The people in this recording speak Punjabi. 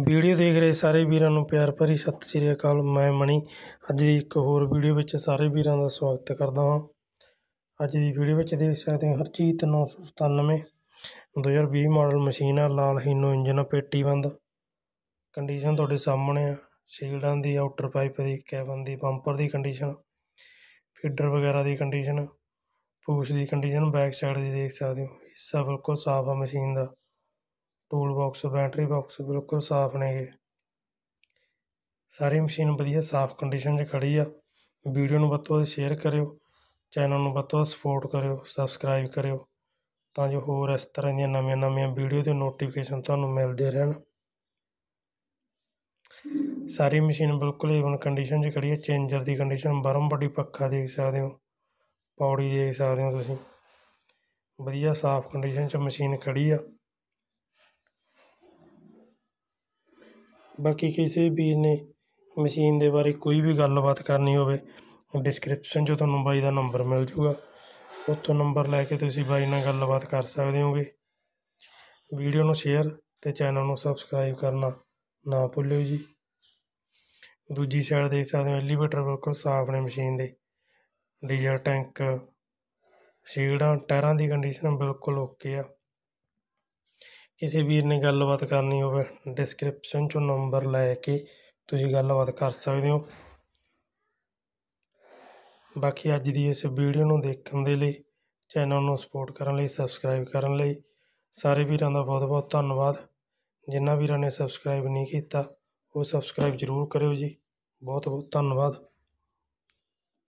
ਵੀਡੀਓ ਦੇਖ ਰਹੇ ਸਾਰੇ ਵੀਰਾਂ ਨੂੰ ਪਿਆਰ ਭਰੀ ਸਤਿ ਸ੍ਰੀ ਅਕਾਲ ਮੈਂ ਮਣੀ ਅੱਜ ਦੀ ਇੱਕ ਹੋਰ ਵੀਡੀਓ ਵਿੱਚ ਸਾਰੇ ਵੀਰਾਂ ਦਾ ਸਵਾਗਤ ਕਰਦਾ ਹਾਂ ਅੱਜ ਦੀ ਵੀਡੀਓ ਵਿੱਚ ਦੇਖ ਸਕਦੇ ਹਾਂ ਹਰਜੀਤ 997 2020 ਮਾਡਲ ਮਸ਼ੀਨ ਆ ਲਾਲ ਹੀਨੋ ਇੰਜਨ ਪੇਟੀ ਬੰਦ ਕੰਡੀਸ਼ਨ ਤੁਹਾਡੇ ਸਾਹਮਣੇ ਆ ਸ਼ੀਲਡਾਂ ਦੀ ਆਊਟਰ ਪਾਈਪ ਦੀ ਕੈਬਨ ਦੀ ਬੰਪਰ ਦੀ ਕੰਡੀਸ਼ਨ ਫੀਡਰ ਵਗੈਰਾ ਦੀ ਕੰਡੀਸ਼ਨ ਪੂਛ ਦੀ ਕੰਡੀਸ਼ਨ ਬੈਕ ਸਾਈਡ ਦੀ ਦੇਖ ਸਕਦੇ ਹੋ ਹਿੱਸਾ ਬਿਲਕੁਲ ਸਾਫ਼ ਆ ਮਸ਼ੀਨ ਦਾ ਟੂਲ ਬਾਕਸ ਬੈਟਰੀ ਬਾਕਸ ਬਿਲਕੁਲ ਸਾਫ਼ ਨੇ ਇਹ ਸਾਰੀ ਮਸ਼ੀਨ ਵਧੀਆ ਸਾਫ਼ ਕੰਡੀਸ਼ਨ 'ਚ ਖੜੀ ਆ ਵੀਡੀਓ ਨੂੰ ਵੱਧ ਸ਼ੇਅਰ ਕਰਿਓ ਚੈਨਲ ਨੂੰ ਵੱਧ ਸਪੋਰਟ ਕਰਿਓ ਸਬਸਕ੍ਰਾਈਬ ਕਰਿਓ ਤਾਂ ਜੋ ਹੋਰ ਇਸ ਤਰ੍ਹਾਂ ਦੀਆਂ ਨਵੀਆਂ-ਨਵੀਆਂ ਵੀਡੀਓ ਤੇ ਨੋਟੀਫਿਕੇਸ਼ਨ ਤੁਹਾਨੂੰ ਮਿਲਦੇ ਰਹਿਣ ਸਾਰੀ ਮਸ਼ੀਨ ਬਿਲਕੁਲ ਇਵਨ ਕੰਡੀਸ਼ਨ 'ਚ ਖੜੀ ਆ ਚੇਂਜਰ ਦੀ ਕੰਡੀਸ਼ਨ ਬਰਮ ਵੱਡੀ ਪੱਖਾ ਦੇਖ ਸਕਦੇ ਹੋ ਪੌੜੀ ਦੇਖ ਸਕਦੇ ਹੋ ਤੁਸੀਂ ਵਧੀਆ ਸਾਫ਼ ਕੰਡੀਸ਼ਨ 'ਚ ਮਸ਼ੀਨ ਖੜੀ ਆ ਬਾਕੀ ਕਿਸੇ ਵੀਰ ਨੇ ਮਸ਼ੀਨ ਦੇ ਬਾਰੇ ਕੋਈ ਵੀ ਗੱਲਬਾਤ ਕਰਨੀ ਹੋਵੇ ਡਿਸਕ੍ਰਿਪਸ਼ਨ 'ਚ ਤੁਹਾਨੂੰ ਬਾਈ ਦਾ ਨੰਬਰ ਮਿਲ ਜੂਗਾ ਉੱਥੋਂ ਨੰਬਰ ਲੈ ਕੇ ਤੁਸੀਂ ਬਾਈ ਨਾਲ ਗੱਲਬਾਤ ਕਰ ਸਕਦੇ ਹੋਗੇ ਵੀਡੀਓ ਨੂੰ ਸ਼ੇਅਰ ਤੇ ਚੈਨਲ ਨੂੰ ਸਬਸਕ੍ਰਾਈਬ ਕਰਨਾ ਨਾ ਭੁੱਲਿਓ ਜੀ ਦੂਜੀ ਸਾਈਡ ਦੇਖ ਸਕਦੇ ਹੋ ਐਲੀਵੇਟਰ ਬਿਲਕੁਲ ਸਾਫ਼ ਨੇ ਮਸ਼ੀਨ ਦੇ ਡੀਜ਼ਲ ਟੈਂਕ ਸੀਲਡਾਂ ਟਾਇਰਾਂ ਦੀ ਕੰਡੀਸ਼ਨ ਬਿਲਕੁਲ ਓਕੇ ਆ ਕਿਸੇ ਵੀਰ ਨੇ ਗੱਲਬਾਤ ਕਰਨੀ ਹੋਵੇ ਡਿਸਕ੍ਰਿਪਸ਼ਨ 'ਚੋਂ ਨੰਬਰ ਲੈ ਕੇ ਤੁਸੀਂ ਗੱਲਬਾਤ ਕਰ ਸਕਦੇ ਹੋ ਬਾਕੀ ਅੱਜ ਦੀ ਇਸ ਵੀਡੀਓ ਨੂੰ ਦੇਖਣ ਦੇ ਲਈ ਚੈਨਲ ਨੂੰ ਸਪੋਰਟ ਕਰਨ ਲਈ ਸਬਸਕ੍ਰਾਈਬ ਕਰਨ ਲਈ ਸਾਰੇ ਵੀਰਾਂ ਦਾ ਬਹੁਤ-ਬਹੁਤ ਧੰਨਵਾਦ ਜਿਨ੍ਹਾਂ ਵੀਰਾਂ ਨੇ ਸਬਸਕ੍ਰਾਈਬ ਨਹੀਂ ਕੀਤਾ ਉਹ ਸਬਸਕ੍ਰਾਈਬ ਜ਼ਰੂਰ ਕਰਿਓ ਜੀ ਬਹੁਤ-ਬਹੁਤ ਧੰਨਵਾਦ